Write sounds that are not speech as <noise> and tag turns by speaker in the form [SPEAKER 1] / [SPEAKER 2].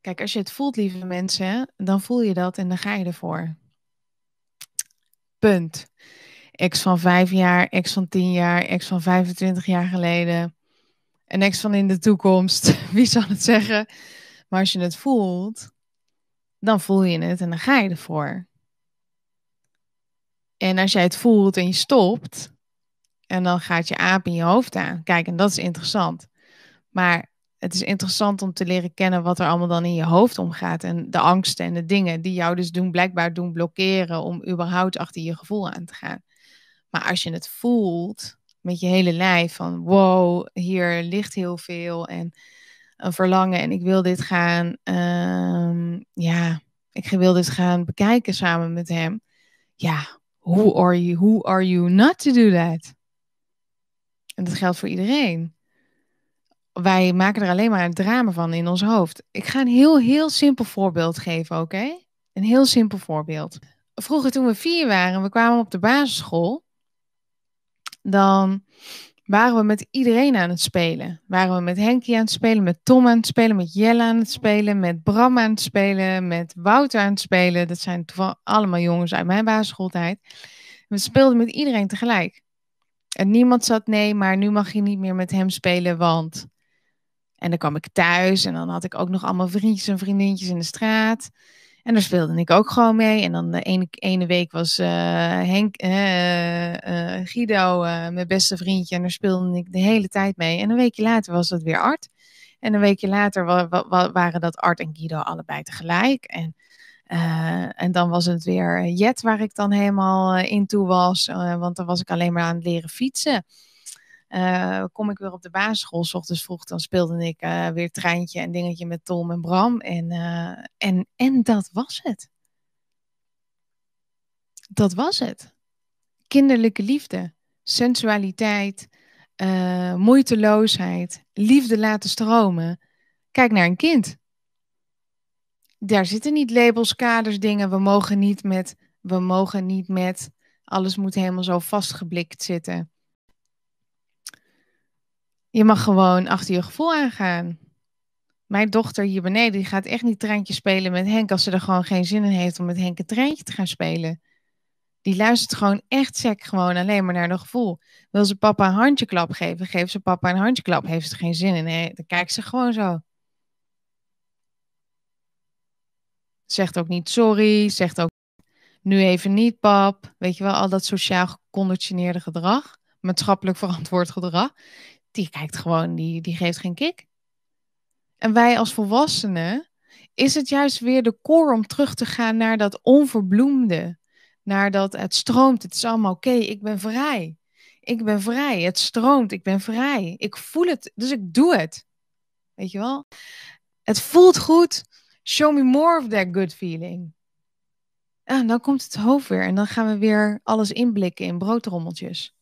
[SPEAKER 1] Kijk, als je het voelt, lieve mensen, dan voel je dat en dan ga je ervoor. Punt. Ex van vijf jaar, ex van tien jaar, ex van 25 jaar geleden. Een ex van in de toekomst. <laughs> Wie zal het zeggen? Maar als je het voelt, dan voel je het en dan ga je ervoor. En als jij het voelt en je stopt, en dan gaat je aap in je hoofd aan. Kijk, en dat is interessant. Maar het is interessant om te leren kennen wat er allemaal dan in je hoofd omgaat. En de angsten en de dingen die jou dus doen, blijkbaar doen blokkeren om überhaupt achter je gevoel aan te gaan. Maar als je het voelt met je hele lijf van wow, hier ligt heel veel en een verlangen en ik wil dit gaan, ehm, ja, ik wil dit gaan bekijken samen met hem. Ja, who are you, who are you not to do that? En dat geldt voor iedereen wij maken er alleen maar een drama van in ons hoofd. Ik ga een heel, heel simpel voorbeeld geven, oké? Een heel simpel voorbeeld. Vroeger toen we vier waren, we kwamen op de basisschool. Dan waren we met iedereen aan het spelen. Waren we met Henkie aan het spelen, met Tom aan het spelen, met Jelle aan het spelen, met Bram aan het spelen, met Wouter aan het spelen. Dat zijn allemaal jongens uit mijn basisschooltijd. We speelden met iedereen tegelijk. En niemand zat nee, maar nu mag je niet meer met hem spelen, want en dan kwam ik thuis en dan had ik ook nog allemaal vriendjes en vriendinnetjes in de straat. En daar speelde ik ook gewoon mee. En dan de eh, ene, ene week was eh, Henk, uh, Guido mijn beste vriendje. En daar speelde ik de hele tijd mee. En een weekje later was dat weer Art. En een weekje later waren dat Art en Guido allebei tegelijk. En, en dan was het weer Jet waar ik dan helemaal in toe was. want dan was ik alleen maar aan het leren fietsen. Eh, kom ik weer op de basisschool, s ochtends vroeg, dan speelde ik uh, weer treintje en dingetje met Tom en Bram. En, eh, en, en dat was het. Dat was het. Kinderlijke liefde, sensualiteit, moeiteloosheid, liefde laten stromen. Kijk naar een kind. Daar zitten niet labels, kaders, dingen. We mogen niet met, we mogen niet met, alles moet helemaal zo vastgeblikt zitten. Je mag gewoon achter je gevoel aangaan. Mijn dochter hier beneden, die gaat echt niet treintje spelen met Henk als ze er gewoon geen zin in heeft om met Henk een treintje te gaan spelen. Die luistert gewoon echt sec gewoon alleen maar naar haar gevoel. Wil ze papa een handjeklap geven, geeft ze papa een handjeklap, heeft ze er geen zin in. dan kijkt ze gewoon zo. Zegt ook niet sorry, zegt ook nu even niet pap. Weet je wel, al dat sociaal geconditioneerde gedrag maatschappelijk verantwoord gedrag die kijkt gewoon, die, die geeft geen kick. En wij als volwassenen is het juist weer de core om terug te gaan naar dat onverbloemde. Naar dat het stroomt, het is allemaal oké, ik ben vrij. Ik ben vrij, het stroomt, ik ben vrij. Ik voel het, dus ik doe het. Weet je wel? Het voelt goed. Show me more of that good feeling. En ah, dan komt het hoofd weer en dan gaan we weer alles inblikken in broodrommeltjes.